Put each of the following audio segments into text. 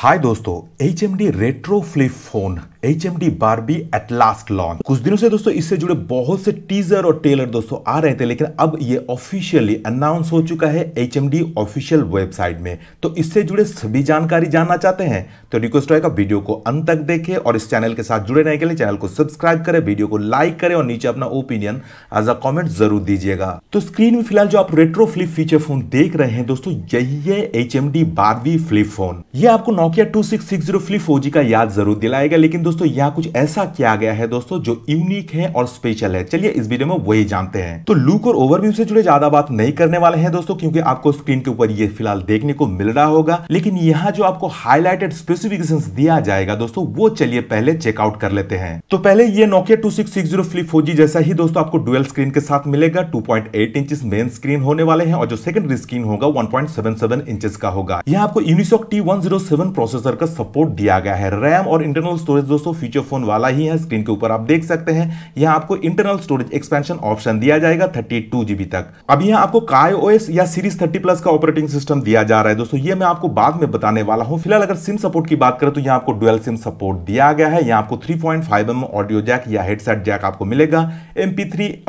हाय दोस्तों H M D retro flip phone H M D Barbie at last launch कुछ दिनों से दोस्तों इससे जुड़े बहुत से टीजर और टेलर दोस्तों आ रहे थे लेकिन अब ये ऑफिशियली अनाउंस हो चुका है H M D official website में तो इससे जुड़े सभी जानकारी जानना चाहते हैं तो रिक्वेस्ट होगा वीडियो को अंत तक देखें और इस चैनल के साथ जुड़े रहने के लिए चैनल को सब्सक्राइब करें वीडियो को लाइक करें और नीचे अपना ओपिनियन एज अ कॉमेंट जरूर दीजिएगा तो स्क्रीन में फिलहाल जो आप रेट्रो फ्लिप फीचर फोन देख रहे हैं दोस्तों यही है H M D Barbie flip phone ये आपको Nokia two six six zero flip four G का याद जरूर दिलाएगा लेकिन दोस्तों यहाँ कुछ ऐसा किया गया है दोस्तों जो यूनिक है और स्पेशल है चलिए इस वीडियो में वही जानते हैं तो लुक और ओवरव्यू से जुड़े ज्यादा बात नहीं करने वाले हैं दोस्तों क्योंकि आपको स्क्रीन के ऊपर ये फिलहाल देखने को मिल रहा होगा लेकिन यहाँ जो आपको हाईलाइटेड स्पेसिफिकेशन दिया जाएगा दोस्तों वो चलिए पहले चेकआउट कर लेते हैं तो पहले ये Nokia two six six zero flip four G जैसा ही दोस्तों आपको डुअल स्क्रीन के साथ मिलेगा two point inches main screen होने वाले हैं और जो सेकेंडरी स्क्रीन होगा 1.77 इंचेस का होगा यहाँ आपको Unisoc T one zero seven processor का सपोर्ट दिया गया है रैम और इंटरनल स्टोरेज दोस्तों दोस्तों फीचर फोन वाला ही है स्क्रीन के ऊपर आप देख सकते हैं यहाँ आपको इंटरनल स्टोरेज एक्सपेंशन ऑप्शन दिया जाएगा थर्टी जीबी तक अब यहाँ आपको काय ओएस या सीरीज थर्टी प्लस का ऑपरेटिंग सिस्टम दिया जा रहा है दोस्तों ये मैं आपको बाद में बताने वाला हूँ फिलहाल अगर सिम सपोर्ट की बात करें तो यहाँ आपको डुअल सिम सपोर्ट दिया गया है यहाँ आपको three point five M audio jack या हेडसेट जैक आपको मिलेगा एम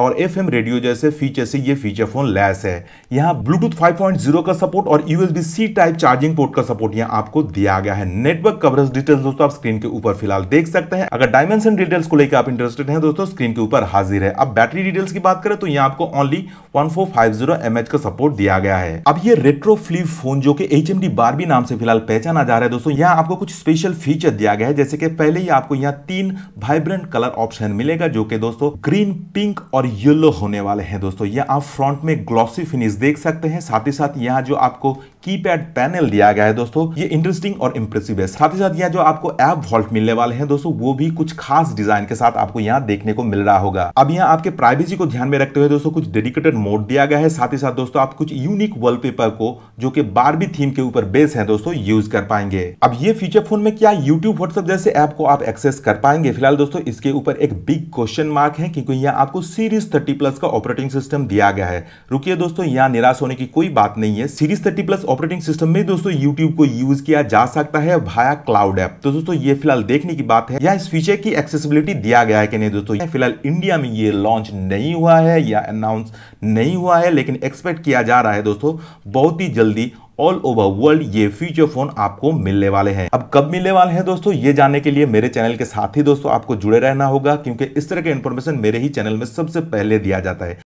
और एफ रेडियो जैसे फीचर से ये फीचर फोन लेस है यहाँ ब्लूटूथ फाइव का सपोर्ट और USB C type charging port का सपोर्ट यहाँ आपको दिया गया है नेटवर्क कवरेज डिटेल्स दोस्तों आप स्क्रीन के ऊपर फिलहाल देख देख सकते हैं अगर डायमेंशन डिटेल्स को लेकर आप इंटरेस्टेड हैं दोस्तों स्क्रीन के ऊपर हाजिर है अब बैटरी डिटेल्स की बात करें तो यहाँ आपको ओनली 1450 फोर का सपोर्ट दिया गया है अब ये रेट्रो फ्लिप फोन जो कि एच एम बारबी नाम से फिलहाल पहचाना जा रहा है दोस्तों यहाँ आपको कुछ स्पेशल फीचर दिया गया है जैसे कि पहले ही आपको यहाँ तीन वाइब्रेंट कलर ऑप्शन मिलेगा जो कि दोस्तों ग्रीन पिंक और येलो होने वाले हैं दोस्तों यह आप फ्रंट में ग्लॉसी फिनिश देख सकते हैं साथ ही साथ यहाँ जो आपको कीपैड पैनल दिया गया है दोस्तों ये इंटरेस्टिंग और इम्प्रेसिव है साथ ही साथ यहाँ जो आपको एप वॉल्ट मिलने वाले हैं दोस्तों वो भी कुछ खास डिजाइन के साथ आपको यहाँ देखने को मिल रहा होगा अब यहाँ आपके प्राइवेसी को ध्यान में रखते हुए दोस्तों कुछ डेडिकेटेड मोड दिया गया है साथ ही साथ दोस्तों आप कुछ यूनिक वॉलपेपर को जो कि बारबी थीम के ऊपर बेस है दोस्तों यूज कर पाएंगे अब ये फीचर फोन में क्या यूट्यूब व्हाट्सएप जैसे ऐप को आप एक्सेस कर पाएंगे फिलहाल दोस्तों इसके ऊपर एक बिग क्वेश्चन मार्क है क्योंकि यहाँ आपको सीरीज थर्टी प्लस का ऑपरेटिंग सिस्टम दिया गया है रुकिए दोस्तों यहाँ निराश होने की कोई बात नहीं है series thirty plus operating system में दोस्तों यूट्यूब को यूज किया जा सकता है भाया क्लाउड ऐप तो दोस्तों ये फिलहाल देखने की बात आप है या इस फीचर की एक्सेसिबिलिटी दिया गया है कि नहीं दोस्तों फिलहाल इंडिया में ये लॉन्च नहीं हुआ है या अनाउंस नहीं हुआ है लेकिन एक्सपेक्ट किया जा रहा है दोस्तों बहुत ही जल्दी ऑल ओवर वर्ल्ड ये फीचर फोन आपको मिलने वाले हैं अब कब मिलने वाले हैं दोस्तों ये जानने के लिए मेरे चैनल के साथ ही दोस्तों आपको जुड़े रहना होगा क्योंकि इस तरह के इन्फॉर्मेशन मेरे ही चैनल में सबसे पहले दिया जाता है